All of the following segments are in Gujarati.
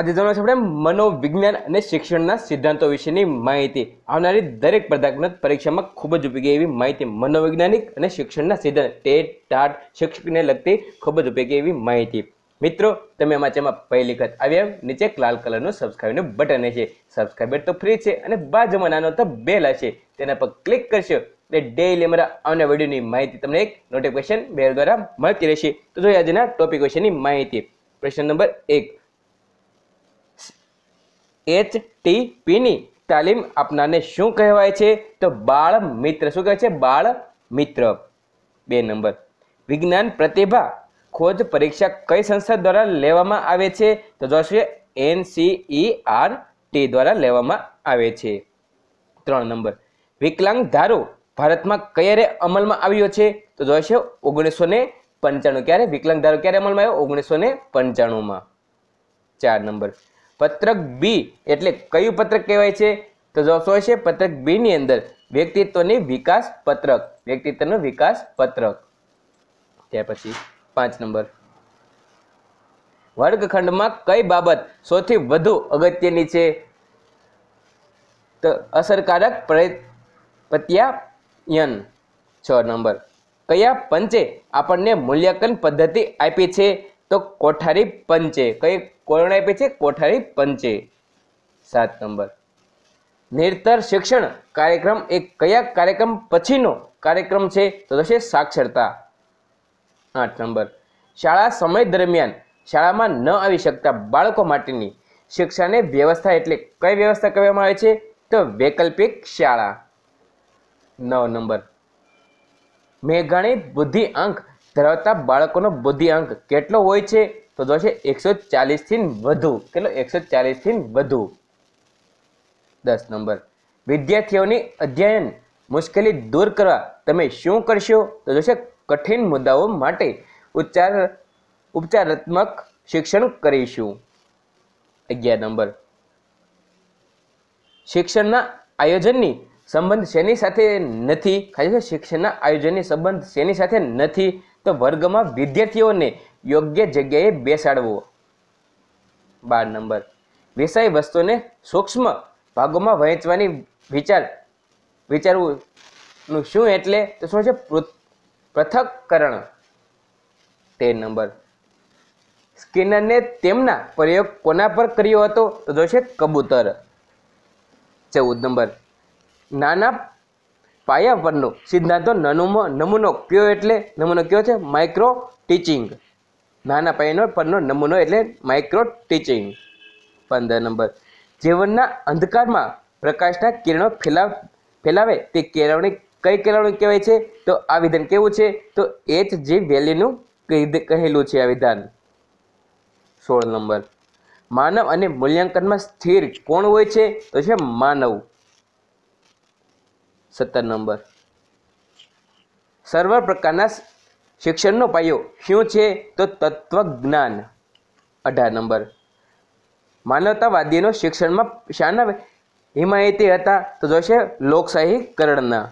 આજે જાણવા છે આપણે મનોવિજ્ઞાન અને શિક્ષણના સિદ્ધાંતો વિશેની માહિતી આવનારી દરેક સ્પર્ધાત્મક પરીક્ષામાં ખૂબ જ ઉપયોગી એવી માહિતી મનોવૈજ્ઞાનિક અને શિક્ષણના સિદ્ધાંત ટેટ ટાટ શિક્ષકને લગતી ખૂબ જ ઉપયોગી એવી માહિતી મિત્રો તમે માચામાં પહેલી વખત આવ્યા નીચે લાલ કલરનું સબસ્ક્રાઇબનું બટન છે સબસ્ક્રાઇબર તો ફ્રી છે અને બાજુમાં નાનો તો બેલ હશે તેના પર ક્લિક કરશો એટલે ડેઈલી અમારા આવના વિડીયોની માહિતી તમને એક નોટિફિકેશન બેલ દ્વારા મળતી રહેશે તો જોઈએ આજના ટોપિક વિશેની માહિતી પ્રશ્ન નંબર એક એચટીપીની તાલીમ આપનારને શું કહેવાય છે તો બાળ મિત્ર શું કહે છે બાળ મિત્ર બે નંબર વિજ્ઞાન પ્રતિભા ખોજ પરીક્ષા કઈ સંસ્થા દ્વારા લેવામાં આવે છે તો જોશે આર ટી e દ્વારા લેવામાં આવે છે ત્રણ નંબર વિકલાંગ ધારો ભારતમાં ક્યારે અમલમાં આવ્યો છે તો જોશે ઓગણીસો ને પંચાણું ક્યારે વિકલાંગ ધારો ક્યારે અમલમાં આવ્યો ઓગણીસો ને પંચાણુંમાં ચાર નંબર પત્રક બી એટલે કયું પત્રક કહેવાય છે તો જવાબ શું હશે પત્રક ની અંદર વ્યક્તિત્વની વિકાસ પત્રક વ્યક્તિત્વનું વિકાસ પત્રક ત્યાર પછી પાંચ નંબર વર્ગખંડમાં કઈ બાબત સૌથી વધુ અગત્યની છે તો અસરકારક પ્રત્યાયન છ નંબર કયા પંચે આપણને મૂલ્યાંકન પદ્ધતિ આપી છે તો કોઠારી પંચે કઈ કોણ આપી છે કોઠારી પંચે સાત નંબર નિરતર શિક્ષણ કાર્યક્રમ એ કયા કાર્યક્રમ પછીનો કાર્યક્રમ છે તો થશે સાક્ષરતા આઠ નંબર શાળા સમય દરમિયાન શાળામાં ન આવી શકતા બાળકો માટેની શિક્ષાને વ્યવસ્થા એટલે કઈ વ્યવસ્થા કહેવામાં આવે છે તો વૈકલ્પિક શાળા નવ નંબર મેઘાણી બુદ્ધિ બુદ્ધિઆંક ધરાવતા બાળકોનો બુદ્ધિઆંક કેટલો હોય છે તો જોશે એકસો ચાલીસથી વધુ કેટલો એકસો ચાલીસથી વધુ દસ નંબર વિદ્યાર્થીઓની અધ્યયન મુશ્કેલી દૂર કરવા તમે શું કરશો તો જોશે કઠિન મુદ્દાઓ માટે ઉચ્ચાર ઉપચારાત્મક શિક્ષણ કરીશું અગિયાર નંબર શિક્ષણના આયોજનની સંબંધ શેની સાથે નથી ખાલી શિક્ષણના આયોજનની સંબંધ શેની સાથે નથી તો વર્ગમાં વિદ્યાર્થીઓને યોગ્ય જગ્યાએ બેસાડવો બાર નંબર વિષય વસ્તુને સૂક્ષ્મ ભાગોમાં વહેંચવાની વિચાર વિચારવું શું એટલે તો શું છે પૃથક્કરણ તેર નંબર સ્કિનરને તેમના પ્રયોગ કોના પર કર્યો હતો તો છે કબૂતર ચૌદ નંબર નાના પાયા પરનો સિદ્ધાંતો નનુમો નમૂનો કયો એટલે નમૂનો કયો છે માઇક્રો ટીચિંગ નાના પાયાનો પરનો નમૂનો એટલે માઇક્રો ટીચિંગ પંદર નંબર જીવનના અંધકારમાં પ્રકાશના કિરણો ફેલાવ ફેલાવે તે કેળવણી કઈ કેળવણી કહેવાય છે તો આ વિધાન કેવું છે તો એચ જે વેલીનું કહેલું છે આ વિધાન સોળ નંબર માનવ અને મૂલ્યાંકનમાં સ્થિર કોણ હોય છે તો છે માનવ સત્તર નંબર સર્વ પ્રકારના શિક્ષણનો પાયો શું છે તો તત્વજ્ઞાન અઢાર નંબર માનવતાવાદીનો શિક્ષણમાં શાના હિમાયતી હતા તો જોશે લોકશાહીકરણના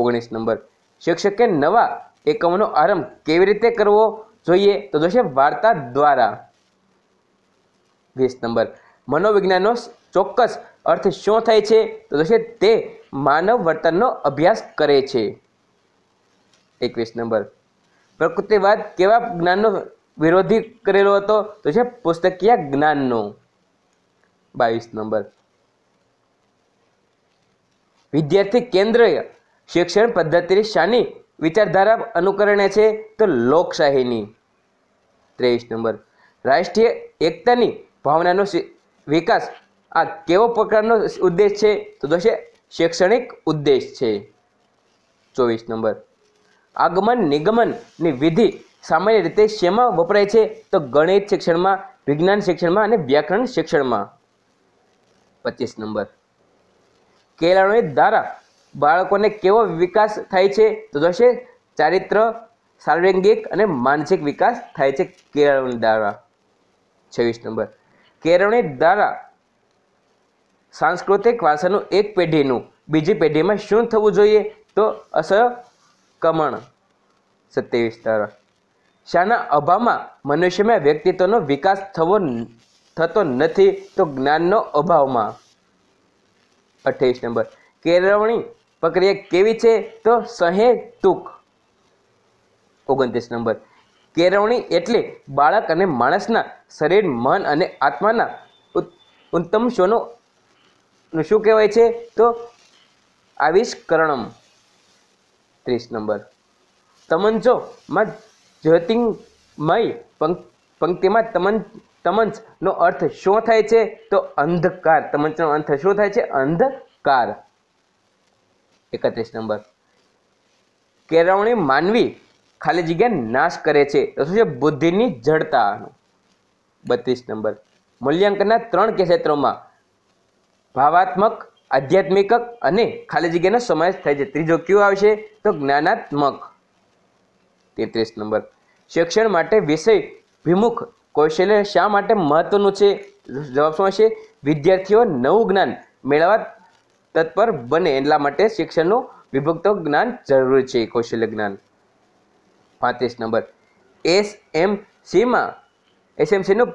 ઓગણીસ નંબર શિક્ષકે નવા એકમોનો આરંભ કેવી રીતે કરવો જોઈએ તો જોશે વાર્તા દ્વારા વીસ નંબર મનોવિજ્ઞાનનો ચોક્કસ અર્થ શું થાય છે તો જોશે તે માનવ વર્તનનો અભ્યાસ કરે છે એકવીસ નંબર પ્રકૃતિવાદ કેવા જ્ઞાનનો વિરોધી કરેલો હતો તો છે પુસ્તકીય જ્ઞાનનો બાવીસ નંબર વિદ્યાર્થી કેન્દ્રીય શિક્ષણ પદ્ધતિની શાની વિચારધારા અનુકરણે છે તો લોકશાહીની ત્રેવીસ નંબર રાષ્ટ્રીય એકતાની ભાવનાનો વિકાસ આ કેવો પ્રકારનો ઉદ્દેશ છે તો જોશે શૈક્ષણિક ઉદ્દેશ છે ચોવીસ નંબર આગમન નિગમનની વિધિ સામાન્ય રીતે શેમાં વપરાય છે તો ગણિત શિક્ષણમાં વિજ્ઞાન શિક્ષણમાં અને વ્યાકરણ શિક્ષણમાં પચીસ નંબર કેળવણી દ્વારા બાળકોને કેવો વિકાસ થાય છે તો જોશે ચારિત્ર સાર્વાંગિક અને માનસિક વિકાસ થાય છે કેળવણી દ્વારા છવ્વીસ નંબર કેળવણી દ્વારા સાંસ્કૃતિક વારસાનું એક પેઢીનું બીજી પેઢીમાં શું થવું જોઈએ તો અસકમણ સત્યાવીસ તરફ શાના અભાવમાં મનુષ્યમાં વ્યક્તિત્વનો વિકાસ થવો થતો નથી તો જ્ઞાનનો અભાવમાં અઠ્યાવીસ નંબર કેળવણી પ્રક્રિયા કેવી છે તો સહેતુક ઓગણત્રીસ નંબર કેળવણી એટલે બાળક અને માણસના શરીર મન અને આત્માના ઉત્તમ સોનું નું શું કહેવાય છે તો આવીશ કરણમ ત્રીસ નંબર તમંજો માં જ્યોતિર્મય પંક્તિમાં તમન તમંચનો અર્થ શું થાય છે તો અંધકાર તમંચનો અર્થ શું થાય છે અંધકાર એકત્રીસ નંબર કેળવણી માનવી ખાલી જગ્યા નાશ કરે છે તો શું છે બુદ્ધિની જડતાનું બત્રીસ નંબર મૂલ્યાંકનના ત્રણ ક્ષેત્રોમાં ભાવાત્મક આધ્યાત્મિક અને ખાલી જગ્યાનો સમાવેશ થાય છે ત્રીજો કયો આવશે તો જ્ઞાનાત્મક તેત્રીસ નંબર શિક્ષણ માટે વિષય વિમુખ કૌશલ્ય શા માટે મહત્વનું છે જવાબ શું હશે વિદ્યાર્થીઓ નવું જ્ઞાન મેળવવા તત્પર બને એટલા માટે શિક્ષણનું વિભક્ત જ્ઞાન જરૂરી છે કૌશલ્ય જ્ઞાન પાંત્રીસ નંબર એસ એમ સીમાં એસએમસીનું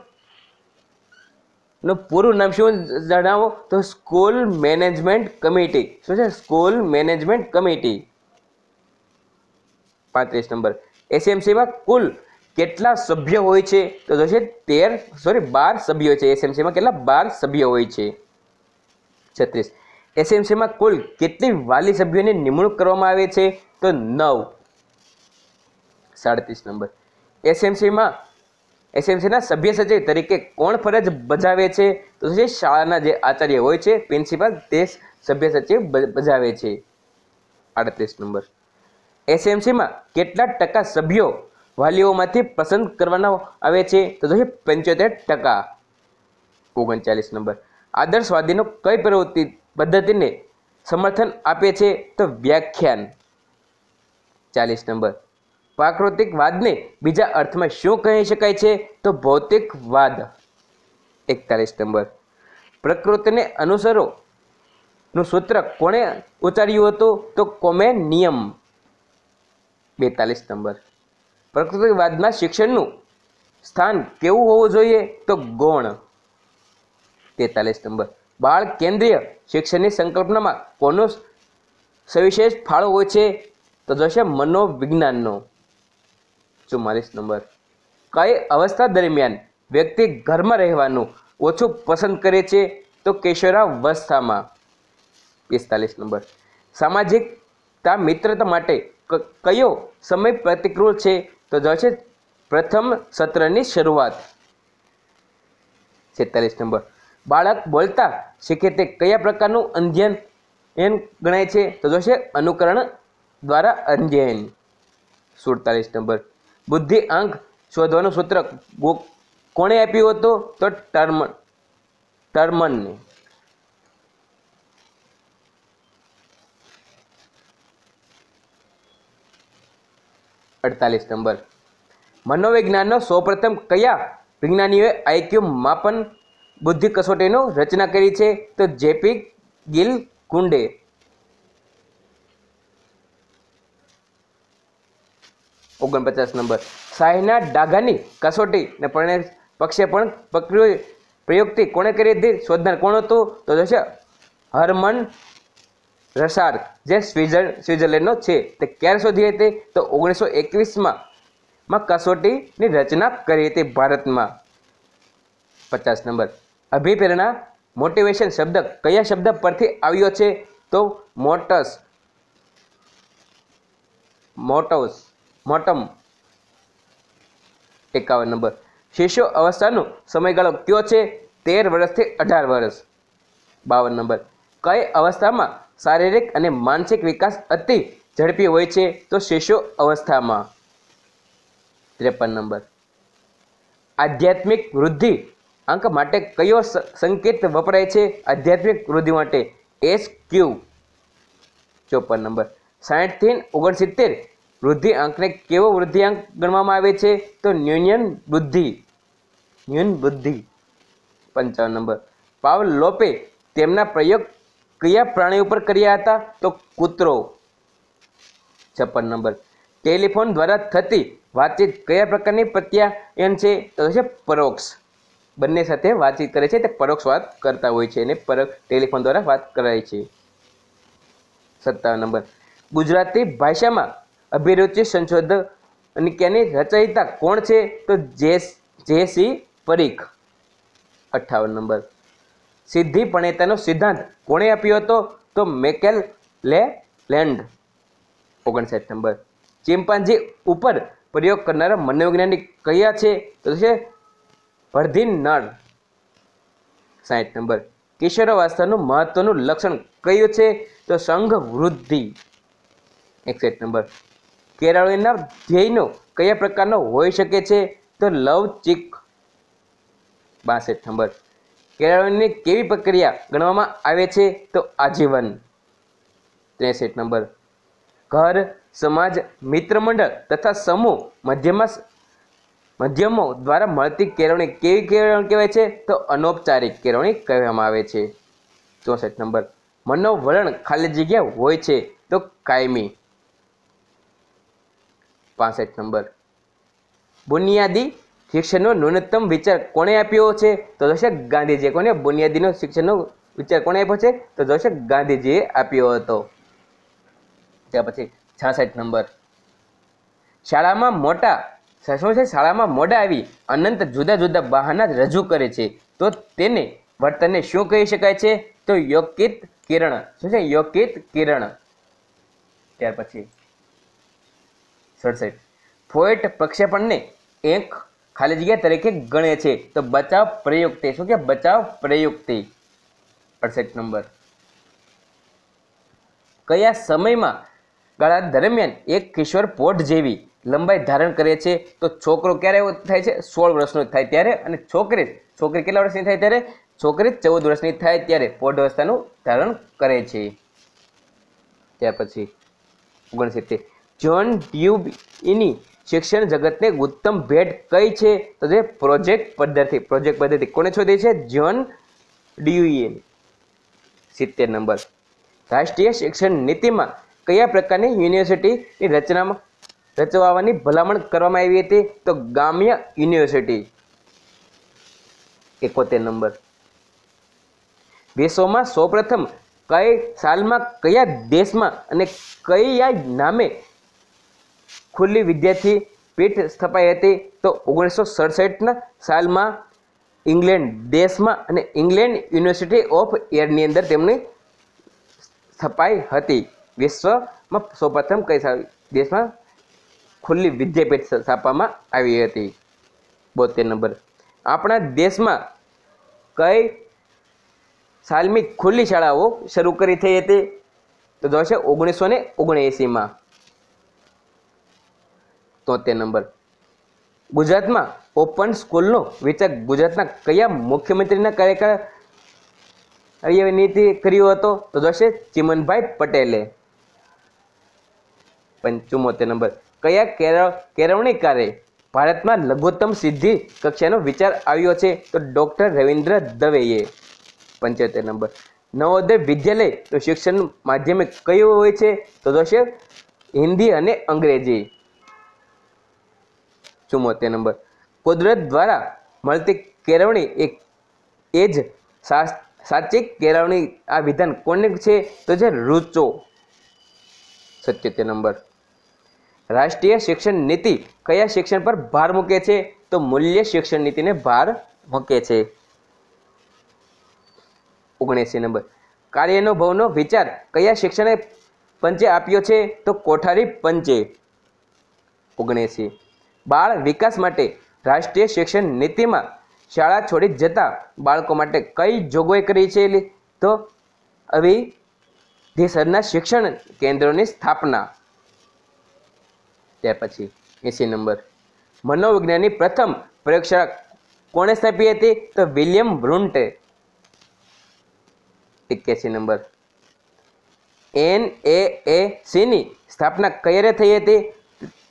નું પૂરું નામ શું જણાવો તો સ્કૂલ મેનેજમેન્ટ કમિટી શું છે સ્કૂલ મેનેજમેન્ટ કમિટી પાંત્રીસ નંબર એસએમસીમાં કુલ કેટલા સભ્ય હોય છે તો જોશે તેર સોરી બાર સભ્યો છે એસએમસીમાં કેટલા બાર સભ્યો હોય છે છત્રીસ એસએમસીમાં કુલ કેટલી વાલી સભ્યોની નિમણૂક કરવામાં આવે છે તો નવ સાડત્રીસ નંબર એસએમસીમાં એસએમસીના સભ્ય સચિવ તરીકે કોણ ફરજ બજાવે છે તો જે શાળાના જે આચાર્ય હોય છે પ્રિન્સિપાલ તે સભ્ય સચિવ બજાવે છે આડત્રીસ નંબર એસએમસીમાં કેટલા ટકા સભ્યો વાલીઓમાંથી પસંદ કરવાના આવે છે તો જોઈએ પંચોતેર ટકા ઓગણચાલીસ નંબર આદર્શવાદીનો કઈ પ્રવૃત્તિ પદ્ધતિને સમર્થન આપે છે તો વ્યાખ્યાન ચાલીસ નંબર પ્રાકૃતિકવાદને બીજા અર્થમાં શું કહી શકાય છે તો ભૌતિકવાદ એકતાલીસ નંબર પ્રકૃતિને અનુસરો નું સૂત્ર કોણે ઉચ્ચાર્યું હતું તો કોમે નિયમ બેતાલીસ નંબર પ્રકૃતિવાદમાં શિક્ષણનું સ્થાન કેવું હોવું જોઈએ તો ગૌણ તેતાલીસ નંબર બાળ કેન્દ્રીય શિક્ષણની સંકલ્પનામાં કોનો સવિશેષ ફાળો હોય છે તો જોશે મનોવિજ્ઞાનનો ચુમ્માલીસ નંબર કઈ અવસ્થા દરમિયાન વ્યક્તિ ઘરમાં રહેવાનું ઓછું પસંદ કરે છે તો કેશોરાવસ્થામાં પિસ્તાલીસ નંબર સામાજિકતા મિત્રતા માટે કયો સમય પ્રતિકૂળ છે તો જવાબ છે પ્રથમ સત્રની શરૂઆત છેતાલીસ નંબર બાળક બોલતા શીખે તે કયા પ્રકારનું અંધ્યન એન ગણાય છે તો જોશે અનુકરણ દ્વારા અંધ્યન સુડતાલીસ નંબર બુદ્ધિ અંક શોધવાનું સૂત્ર કોણે આપ્યું હતું તો ટર્મ ટર્મનને અડતાલીસ નંબર મનોવિજ્ઞાનનો સૌપ્રથમ કયા વિજ્ઞાનીઓએ આઈક્યુ માપન બુદ્ધિ કસોટીનું રચના કરી છે તો જેપી ગિલ કુંડે ઓગણપચાસ નંબર શાહીના ડાઘાની કસોટી ને પરિણે પક્ષે પણ પકડી પ્રયુક્તિ કોણે કરી હતી શોધનાર કોણ હતું તો જોશે હરમન રસાર જે સ્વિઝર સ્વિટ્ઝરલેન્ડનો છે તે ક્યારે શોધી હતી તો ઓગણીસો એકવીસમાં માં કસોટીની રચના કરી હતી ભારતમાં પચાસ નંબર અભિપ્રેરણા મોટિવેશન શબ્દ કયા શબ્દ પરથી આવ્યો છે તો મોટસ મોટોસ મોટમ એકાવન નંબર શિશુ અવસ્થાનો સમયગાળો કયો છે તેર વર્ષથી અઢાર વર્ષ બાવન નંબર કઈ અવસ્થામાં શારીરિક અને માનસિક વિકાસ અતિ ઝડપી હોય છે તો શિશુ અવસ્થામાં ત્રેપન નંબર આધ્યાત્મિક વૃદ્ધિ અંક માટે કયો સંકેત વપરાય છે આધ્યાત્મિક વૃદ્ધિ માટે એસ ક્યુ ચોપન નંબર સાઠથી ઓગણસિત્તેર વૃદ્ધિઆંકને કેવો વૃદ્ધિઆંક ગણવામાં આવે છે તો ન્યુનિયન બુદ્ધિ ન્યૂન બુદ્ધિ પંચાવન નંબર પાવલ લોપે તેમના પ્રયોગ કયા પ્રાણી ઉપર કર્યા હતા તો કૂતરો છપ્પન નંબર ટેલિફોન દ્વારા થતી વાતચીત કયા પ્રકારની પ્રત્યાયન છે તો છે પરોક્ષ બંને સાથે વાતચીત કરે છે તે પરોક્ષ વાત કરતા હોય છે અને પરોક્ષ ટેલિફોન દ્વારા વાત કરાય છે સત્તાવન નંબર ગુજરાતી ભાષામાં અભિરુચિ સંશોધક અને તેની રચયિતા કોણ છે તો જે સી પરીખ અઠ્ઠાવન નંબર સિદ્ધિ પણેતાનો સિદ્ધાંત કોણે આપ્યો હતો તો મેકેલ લે લેન્ડ ઓગણસાઠ નંબર ચિમ્પાન્જી ઉપર પ્રયોગ કરનારા મનોવૈજ્ઞાનિક કયા છે તો છે વર્ધિન નળ સાઠ નંબર કિશોરાવસ્થાનું મહત્વનું લક્ષણ કયું છે તો સંઘ વૃદ્ધિ એકસઠ નંબર કેરાળીના ધ્યેયનો કયા પ્રકારનો હોઈ શકે છે તો લવ ચીક બાસઠ નંબર કેળવણીને કેવી પ્રક્રિયા ગણવામાં આવે છે તો આજીવન ત્રેસઠ નંબર ઘર સમાજ મિત્રમંડળ તથા સમૂહ મધ્યમાં મધ્યમો દ્વારા મળતી કેળવણી કેવી કેળવણી કહેવાય છે તો અનૌપચારિક કેળવણી કહેવામાં આવે છે ચોસઠ નંબર મનનો મનોવલણ ખાલી જગ્યા હોય છે તો કાયમી પાસઠ નંબર બુનિયાદી શિક્ષણનો ન્યૂનતમ વિચાર કોણે આપ્યો છે તો જોશે ગાંધીજીએ કોને બુનિયાદીનો શિક્ષણનો વિચાર કોણે આપ્યો છે તો જોશે ગાંધીજીએ આપ્યો હતો ત્યાર પછી છાસઠ નંબર શાળામાં મોટા શું છે શાળામાં મોડા આવી અનંત જુદા જુદા બહાના રજૂ કરે છે તો તેને વર્તનને શું કહી શકાય છે તો યોગિત કિરણ શું છે યોગિત કિરણ ત્યાર પછી સડસઠ ફોએટ પ્રક્ષેપણને એક ખાલી જગ્યા તરીકે ગણે છે તો બચાવ પ્રયુક્તિ શું કે બચાવ પ્રયુક્તિ અડસઠ નંબર કયા સમયમાં ગાળા દરમિયાન એક કિશોર પોટ જેવી લંબાઈ ધારણ કરે છે તો છોકરો ક્યારે એવો થાય છે સોળ વર્ષનો થાય ત્યારે અને છોકરી છોકરી કેટલા વર્ષની થાય ત્યારે છોકરી ચૌદ વર્ષની થાય ત્યારે પોઢ અવસ્થાનું ધારણ કરે છે ત્યાર પછી ઓગણસિત્તેર જોન ડ્યુબ ઇની શિક્ષણ જગતને ઉત્તમ ભેટ કઈ છે તો જે પ્રોજેક્ટ પદ્ધતિ પ્રોજેક્ટ પદ્ધતિ કોને શોધી છે જ્હોન ડ્યુઈએની સિત્તેર નંબર રાષ્ટ્રીય શિક્ષણ નીતિમાં કયા પ્રકારની યુનિવર્સિટીની રચનામાં રચવાની ભલામણ કરવામાં આવી હતી તો ગામ્ય યુનિવર્સિટી એકોતેર નંબર વિશ્વમાં સૌપ્રથમ કઈ સાલમાં કયા દેશમાં અને કયા નામે ખુલ્લી વિદ્યાર્થી પીઠ સ્થપાઈ હતી તો ઓગણીસો સડસઠના સાલમાં ઇંગ્લેન્ડ દેશમાં અને ઇંગ્લેન્ડ યુનિવર્સિટી ઓફ એરની અંદર તેમની સ્થપાઈ હતી વિશ્વમાં સૌપ્રથમ કઈ દેશમાં ખુલ્લી વિદ્યાપીઠ સ્થાપવામાં આવી હતી બોતેર નંબર આપણા દેશમાં કઈ સાલમી ખુલ્લી શાળાઓ શરૂ કરી થઈ હતી તો જો જોશે ઓગણીસો ને ઓગણએંસીમાં તોતેર નંબર ગુજરાતમાં ઓપન સ્કૂલનો વિચાર ગુજરાતના કયા મુખ્યમંત્રીના કાર્યકાળ નીતિ કર્યો હતો તો જોશે ચિમનભાઈ પટેલે પંચોતેર નંબર કયા કેળવણી કેળવણીકારે ભારતમાં લઘુત્તમ સિદ્ધિ કક્ષાનો વિચાર આવ્યો છે તો ડૉક્ટર રવિન્દ્ર દવેએ પંચોતેર નંબર નવોદય વિદ્યાલય તો શિક્ષણનું માધ્યમિક કયું હોય છે તો જોશે હિન્દી અને અંગ્રેજી ચુમ્મોતેર નંબર કુદરત દ્વારા મળતી કેળવણી એક એ જ સાચી કેળવણી આ વિધાન કોને છે તો છે રુચો સત્યોતેર નંબર રાષ્ટ્રીય શિક્ષણ નીતિ કયા શિક્ષણ પર ભાર મૂકે છે તો મૂલ્ય શિક્ષણ નીતિને ભાર મૂકે છે ઓગણસી નંબર કાર્યનો વિચાર કયા શિક્ષણ પંચે આપ્યો છે તો કોઠારી પંચે ઓગણસી બાળ વિકાસ માટે રાષ્ટ્રીય શિક્ષણ નીતિમાં શાળા છોડી જતા બાળકો માટે કઈ જોગવાઈ કરી છે તો આવી દેશના શિક્ષણ કેન્દ્રોની સ્થાપના ત્યાર પછી એસી નંબર મનોવિજ્ઞાનની પ્રથમ પ્રયોગશાળા કોણે સ્થાપી હતી તો વિલિયમ બ્રુન્ટે એક્યાસી નંબર એન એ એ સીની સ્થાપના ક્યારે થઈ હતી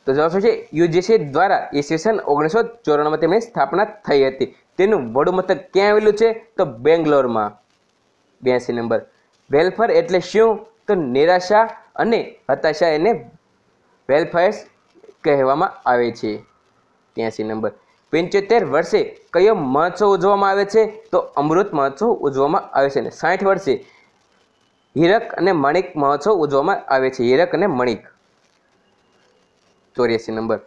તો જવાબ છે યુજીસી દ્વારા ઈસવીસન ઓગણીસો ચોરાણુંમાં તેમની સ્થાપના થઈ હતી તેનું વડું મથક ક્યાં આવેલું છે તો બેંગ્લોરમાં બ્યાસી નંબર વેલફેર એટલે શું તો નિરાશા અને હતાશા એને વેલફેર્સ કહેવામાં આવે છે ત્યાંસી નંબર પંચોતેર વર્ષે કયો મહોત્સવ ઉજવવામાં આવે છે તો અમૃત મહોત્સવ ઉજવવામાં આવે છે અને સાઠ વર્ષે હીરક અને મણિક મહોત્સવ ઉજવવામાં આવે છે હીરક અને મણિક ચોર્યાસી નંબર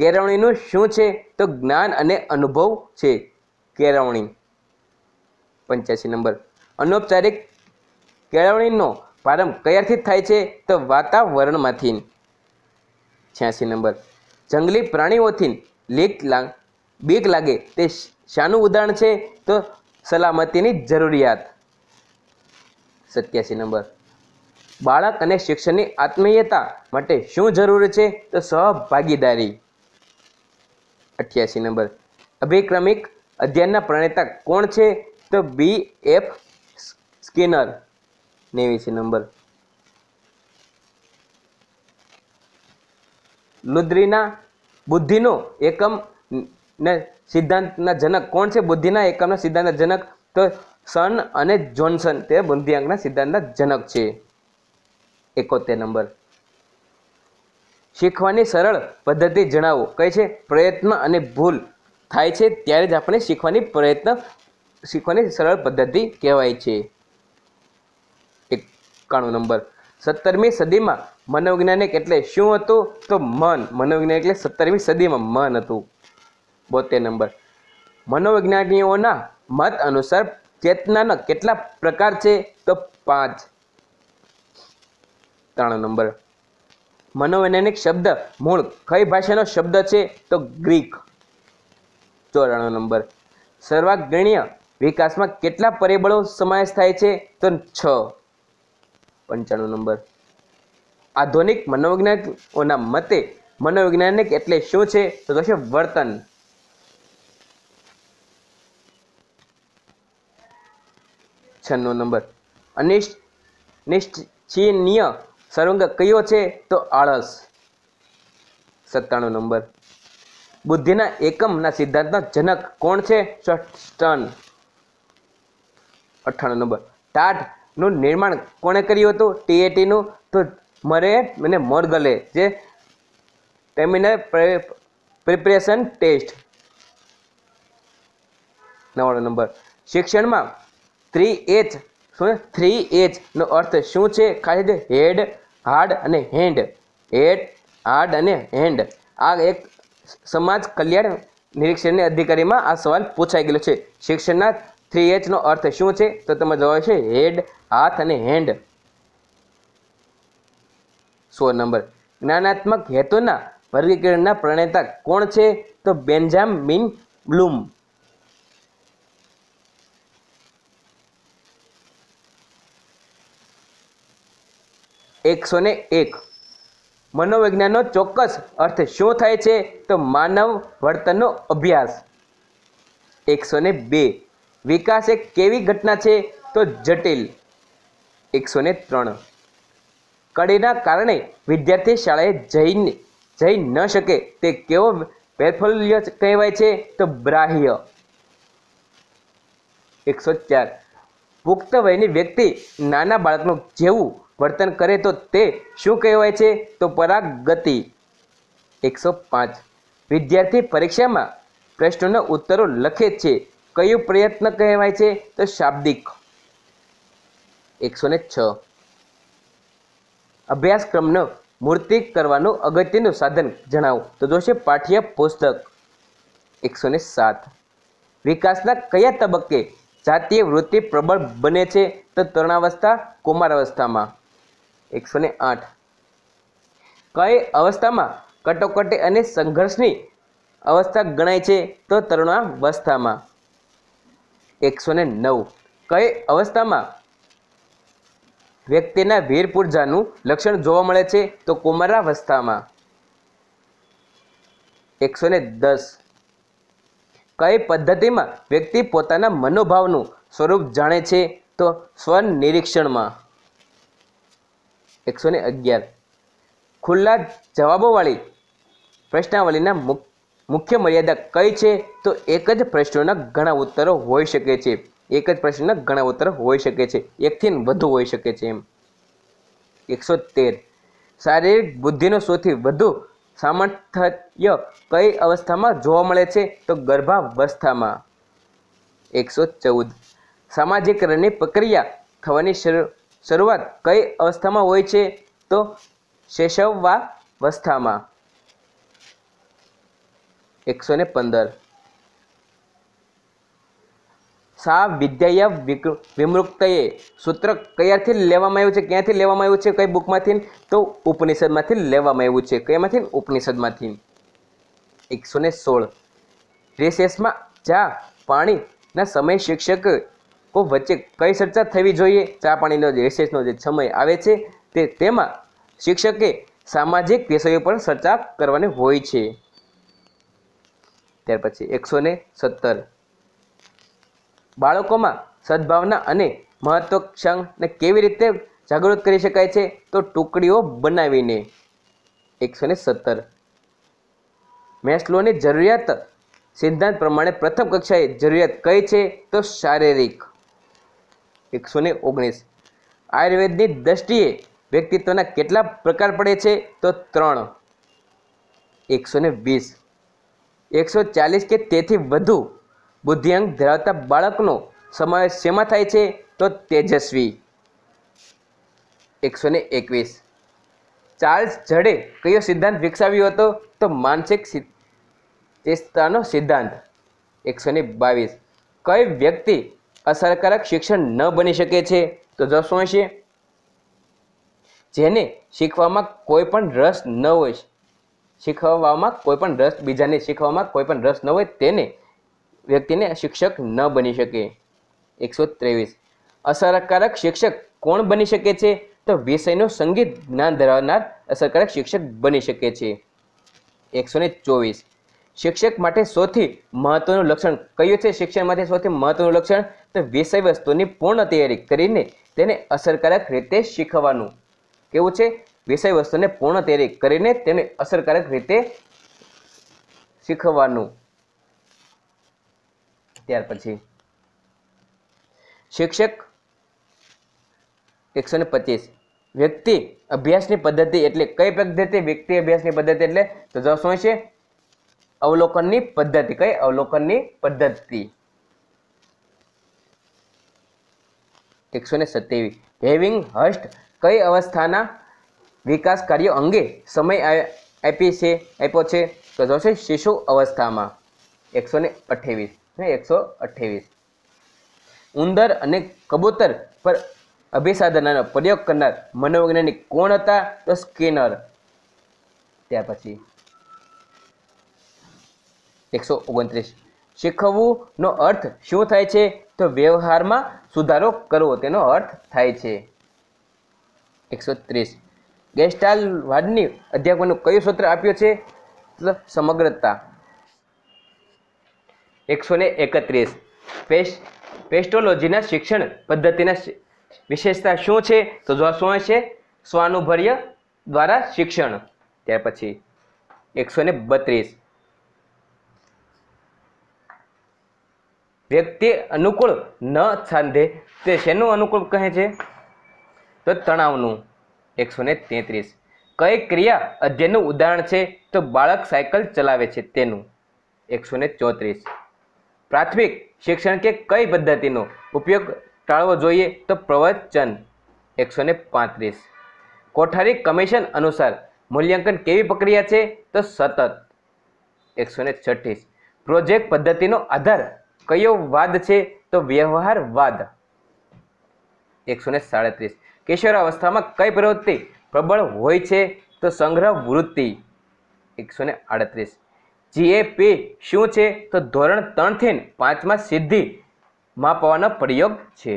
કેળવણીનું શું છે તો જ્ઞાન અને અનુભવ છે કેળવણી પંચ્યાસી નંબર અનૌપચારિક કેળવણીનો પ્રારંભ કયારથી થાય છે તો વાતાવરણમાંથી છ્યાસી નંબર જંગલી પ્રાણીઓથી લીક લાંગ બીક લાગે તે શાનું ઉદાહરણ છે તો સલામતીની જરૂરિયાત સત્યાસી નંબર બાળક અને શિક્ષણની આત્મીયતા માટે શું જરૂર છે તો સહભાગીદારી અઠ્યાસી નંબર અભિક્રમિક અધ્યયનના પ્રણેતા કોણ છે તો બી એફ સ્કિનર નેવીસી નંબર લુદ્રીના બુદ્ધિનો એકમ ને સિદ્ધાંતના જનક કોણ છે બુદ્ધિના એકમના સિદ્ધાંતના જનક તો સન અને જોન્સન તે બુદ્ધિઆંકના સિદ્ધાંતના જનક છે એકોતેર નંબર શીખવાની સરળ પદ્ધતિ જણાવો કહે છે પ્રયત્ન અને ભૂલ થાય છે ત્યારે જ આપણે શીખવાની પ્રયત્ન શીખવાની સરળ પદ્ધતિ કહેવાય છે એકાણું નંબર સત્તરમી સદીમાં મનોવૈજ્ઞાનિક એટલે શું હતું તો મન મનોવિજ્ઞાન એટલે સત્તરમી સદીમાં મન હતું બોતેર નંબર મનોવૈજ્ઞાનિઓના મત અનુસાર ચેતનાના કેટલા પ્રકાર છે તો પાંચ ત્રણ નંબર મનોવૈજ્ઞાનિક શબ્દ મૂળ કઈ ભાષાનો શબ્દ છે તો ગ્રીક ચોરાણો નંબર સર્વાગ્રણીય વિકાસમાં કેટલા પરિબળો સમાવેશ થાય છે તો છ પંચાણું નંબર આધુનિક મનોવૈજ્ઞાનિકોના મતે મનોવૈજ્ઞાનિક એટલે શું છે તો છે વર્તન છન્નો નંબર અનિષ્ટ નિશ્ચિનીય સર્વંગ કયો છે તો આળસ સત્તાણું નંબર બુદ્ધિના એકમના સિદ્ધાંતના જનક કોણ છે સ્ટન અઠ્ઠાણું નંબર ટાટનું નિર્માણ કોણે કર્યું હતું ટીએટીનું તો મરે અને મોર્ગલે જે ટેમિનલ પ્રિપરેશન ટેસ્ટ નવાણું નંબર શિક્ષણમાં થ્રી એચ શું થ્રી એચનો અર્થ શું છે ખાલી હેડ હાર્ડ અને હેન્ડ એટ હાર્ડ અને હેન્ડ આ એક સમાજ કલ્યાણ નિરીક્ષણની અધિકારીમાં આ સવાલ પૂછાઈ ગયેલો છે શિક્ષણના થ્રી એચનો અર્થ શું છે તો તમે જવાબ છે હેડ હાથ અને હેન્ડ સો નંબર જ્ઞાનાત્મક હેતુના વર્ગીકરણના પ્રણેતા કોણ છે તો બેન્જામિન બ્લૂમ એકસો ને એક મનોવિજ્ઞાનનો ચોક્કસ અર્થ શું થાય છે તો માનવ વર્તનનો અભ્યાસ એકસો ને બે વિકાસ એક કેવી ઘટના છે તો જટિલ એકસો ને ત્રણ કડીના કારણે વિદ્યાર્થી શાળાએ જઈને જઈ ન શકે તે કેવો વૈફલ્ય કહેવાય છે તો બ્રાહ્ય એકસો ચાર પુખ્ત વયની વ્યક્તિ નાના બાળકનું જેવું વર્તન કરે તો તે શું કહેવાય છે તો પરાગતિ એકસો પાંચ વિદ્યાર્થી પરીક્ષામાં પ્રશ્નોના ઉત્તરો લખે છે કયો પ્રયત્ન કહેવાય છે તો શાબ્દિક એકસો ને છ અભ્યાસક્રમનો મૂર્તિ કરવાનું અગત્યનું સાધન જણાવો તો જોશે પાઠ્ય પુસ્તક એકસો ને સાત વિકાસના કયા તબક્કે જાતીય વૃત્તિ પ્રબળ બને છે તો તરણાવસ્થા કુમારાવસ્થામાં એકસો ને આઠ કઈ અવસ્થામાં કટોકટી અને સંઘર્ષની અવસ્થા ગણાય છે તો તરુણાવસ્થામાં એકસો ને નવ કઈ અવસ્થામાં વ્યક્તિના વીરપુરજાનું લક્ષણ જોવા મળે છે તો કુમારાવસ્થામાં એકસો ને દસ કઈ પદ્ધતિમાં વ્યક્તિ પોતાના મનોભાવનું સ્વરૂપ જાણે છે તો સ્વનિરીક્ષણમાં એકસો ને અગિયાર ખુલ્લા જવાબોવાળી પ્રશ્નાવલીના મુખ્ય મર્યાદા કઈ છે તો એક જ પ્રશ્નોના ઘણા ઉત્તરો હોઈ શકે છે એક જ પ્રશ્નના ઘણા ઉત્તરો હોઈ શકે છે એકથી વધુ હોઈ શકે છે એમ એકસો તેર શારીરિક બુદ્ધિનો સૌથી વધુ સામર્થ્ય કઈ અવસ્થામાં જોવા મળે છે તો ગર્ભાવસ્થામાં એકસો ચૌદ સામાજિકરણની પ્રક્રિયા થવાની શરૂ શરૂઆત કઈ અવસ્થામાં હોય છે તો શૈશવાવસ્થામાં એકસો ને પંદર સા વિદ્યાય વિમૃક્તએ સૂત્ર કયાથી લેવામાં આવ્યું છે ક્યાંથી લેવામાં આવ્યું છે કઈ બુકમાંથી તો ઉપનિષદમાંથી લેવામાં આવ્યું છે કયામાંથી ઉપનિષદમાંથી એકસો ને સોળ રેસેસમાં જા પાણીના સમય શિક્ષક કો વચ્ચે કઈ ચર્ચા થવી જોઈએ ચા પાણીનો જે એસેસનો જે સમય આવે છે તે તેમાં શિક્ષકે સામાજિક વિષયો પર ચર્ચા કરવાની હોય છે ત્યાર પછી એકસો ને સત્તર બાળકોમાં સદભાવના અને મહત્વક્ષાને કેવી રીતે જાગૃત કરી શકાય છે તો ટુકડીઓ બનાવીને એકસો ને સત્તર મેસ્લોની જરૂરિયાત સિદ્ધાંત પ્રમાણે પ્રથમ કક્ષાએ જરૂરિયાત કઈ છે તો શારીરિક એકસો ને ઓગણીસ આયુર્વેદની દ્રષ્ટિએ વ્યક્તિત્વના કેટલા પ્રકાર પડે છે તો ત્રણ એકસો ને વીસ એકસો ચાલીસ કે તેથી વધુ બુદ્ધિઆંક ધરાવતા બાળકનો સમાવેશ શેમાં થાય છે તો તેજસ્વી એકસો ને એકવીસ ચાર્લ્સ જડે કયો સિદ્ધાંત વિકસાવ્યો હતો તો માનસિક ચેષ્ટાનો સિદ્ધાંત એકસો ને બાવીસ કઈ વ્યક્તિ અસરકારક શિક્ષણ ન બની શકે છે તો જો શું હશે જેને શીખવામાં કોઈ પણ રસ ન હોય શીખવવામાં કોઈ પણ રસ બીજાને શીખવામાં કોઈ પણ રસ ન હોય તેને વ્યક્તિને શિક્ષક ન બની શકે એકસો ત્રેવીસ અસરકારક શિક્ષક કોણ બની શકે છે તો વિષયનું સંગીત જ્ઞાન ધરાવનાર અસરકારક શિક્ષક બની શકે છે એકસો ચોવીસ શિક્ષક માટે સૌથી મહત્વનું લક્ષણ કયું છે શિક્ષણ માટે સૌથી મહત્વનું લક્ષણ તો વિષય વસ્તુની પૂર્ણ તૈયારી કરીને તેને અસરકારક રીતે શીખવાનું કેવું છે વિષય વસ્તુને પૂર્ણ તૈયારી કરીને તેને અસરકારક રીતે શીખવાનું ત્યાર પછી શિક્ષક એકસો ને પચીસ વ્યક્તિ અભ્યાસની પદ્ધતિ એટલે કઈ પદ્ધતિ વ્યક્તિ અભ્યાસની પદ્ધતિ એટલે તો જવાબ શું છે અવલોકનની પદ્ધતિ કઈ અવલોકનની પદ્ધતિ એકસો ને સત્યાવીસ હેવિંગ હર્સ્ટ કઈ અવસ્થાના વિકાસ કાર્યો અંગે સમય આપી છે આપ્યો છે તો જોશે શિશુ અવસ્થામાં એકસો ને અઠ્ઠાવીસ એકસો અઠ્ઠાવીસ ઉંદર અને કબૂતર પર અભિસાધનાનો પ્રયોગ કરનાર મનોવૈજ્ઞાનિક કોણ હતા તો સ્કિનર ત્યાર પછી એકસો ઓગણત્રીસ શીખવવું નો અર્થ શું થાય છે તો વ્યવહારમાં સુધારો કરવો તેનો અર્થ થાય છે એકસો ત્રીસ ગેસ્ટાલવાડની અધ્યાપકનું કયું સૂત્ર આપ્યું છે સમગ્રતા એકસો ને એકત્રીસ પેસ્ટ પેસ્ટોલોજીના શિક્ષણ પદ્ધતિના વિશેષતા શું છે તો જો શું હશે સ્વાનુભર્ય દ્વારા શિક્ષણ ત્યાર પછી એકસો ને બત્રીસ વ્યક્તિ અનુકૂળ ન સાંધે તે શેનું અનુકૂળ કહે છે તો તણાવનું એકસો ને તેત્રીસ કઈ ક્રિયા અધ્યયનનું ઉદાહરણ છે તો બાળક સાયકલ ચલાવે છે તેનું એકસો ને ચોત્રીસ પ્રાથમિક શિક્ષણ કે કઈ પદ્ધતિનો ઉપયોગ ટાળવો જોઈએ તો પ્રવચન એકસો ને પાંત્રીસ કોઠારી કમિશન અનુસાર મૂલ્યાંકન કેવી પ્રક્રિયા છે તો સતત એકસો ને છઠ્ઠીસ પ્રોજેક્ટ પદ્ધતિનો આધાર કયો વાદ છે તો વ્યવહારવાદ એકસો ને સાડત્રીસ અવસ્થામાં કઈ પ્રવૃત્તિ પ્રબળ હોય છે તો સંગ્રહ વૃત્તિ એકસો ને આડત્રીસ જીએપી શું છે તો ધોરણ ત્રણથી પાંચમાં સિદ્ધિ માપવાનો પ્રયોગ છે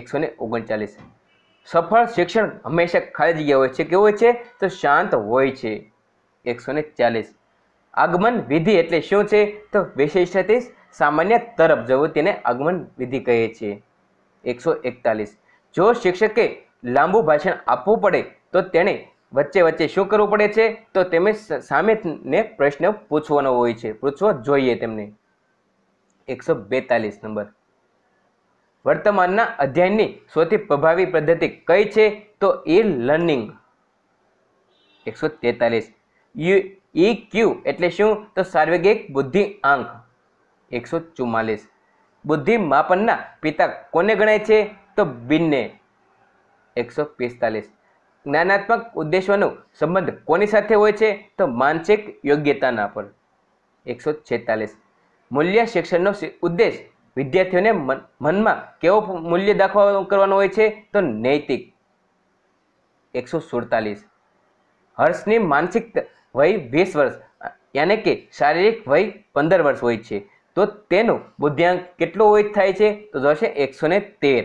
એકસો ને ઓગણચાલીસ સફળ શિક્ષણ હંમેશા ખાલી જગ્યા હોય છે કેવું હોય છે તો શાંત હોય છે એકસો ને ચાલીસ આગમન વિધિ એટલે શું છે તો વિશિષ્ટથી સામાન્ય તરફ જવું તેને આગમન વિધિ કહે છે એકસો એકતાલીસ જો શિક્ષકે લાંબુ ભાષણ આપવું પડે તો તેણે વચ્ચે વચ્ચે શું કરવું પડે છે તો તેમને સામેને પ્રશ્ન પૂછવાનો હોય છે પૂછવો જોઈએ તેમને એકસો બેતાલીસ નંબર વર્તમાનના અધ્યયનની સૌથી પ્રભાવી પદ્ધતિ કઈ છે તો ઈ લર્નિંગ એકસો તેતાલીસ યુ ઈ ક્યુ એટલે શું તો સાર્વજનિક બુદ્ધિઆંક એકસો ચુમ્માલીસ બુદ્ધિ માપનના પિતા કોને ગણાય છે તો બિનને એકસો પિસ્તાલીસ જ્ઞાનાત્મક ઉદ્દેશોનો સંબંધ કોની સાથે હોય છે તો માનસિક યોગ્યતાના પર એકસો છેતાલીસ મૂલ્ય શિક્ષણનો ઉદ્દેશ વિદ્યાર્થીઓને મનમાં કેવો મૂલ્ય દાખવા કરવાનો હોય છે તો નૈતિક એકસો સુડતાલીસ હર્ષની માનસિક વય વીસ વર્ષ યાને કે શારીરિક વય પંદર વર્ષ હોય છે તો તેનો બુદ્ધિઆંક કેટલો હોય થાય છે તો જોશે છે એકસો ને તેર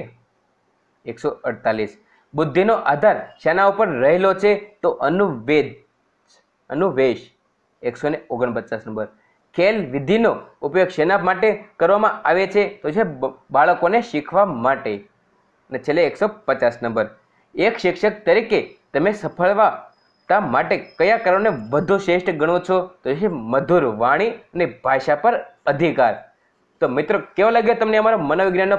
એકસો અડતાલીસ બુદ્ધિનો આધાર શેના ઉપર રહેલો છે તો અનુવેદ અનુવેશ એકસો ને ઓગણપચાસ નંબર ખેલ વિધિનો ઉપયોગ શેના માટે કરવામાં આવે છે તો છે બાળકોને શીખવા માટે અને છેલ્લે એકસો પચાસ નંબર એક શિક્ષક તરીકે તમે સફળવા તા માટે કયા કારણને વધુ શ્રેષ્ઠ ગણો છો તો છે મધુર વાણી અને ભાષા પર અધિકાર તો મિત્રો કેવો લાગ્યો તમને અમારો મનોવિજ્ઞાનનો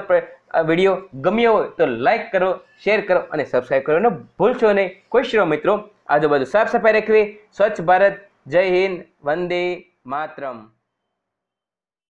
વિડીયો ગમ્યો હોય તો લાઇક કરો શેર કરો અને સબસ્ક્રાઈબ કરવાનો ભૂલશો નહીં ખુશ રહો મિત્રો આજુબાજુ સાફ સફાઈ રાખવી સ્વચ્છ ભારત જય હિન્દ વંદે માતરમ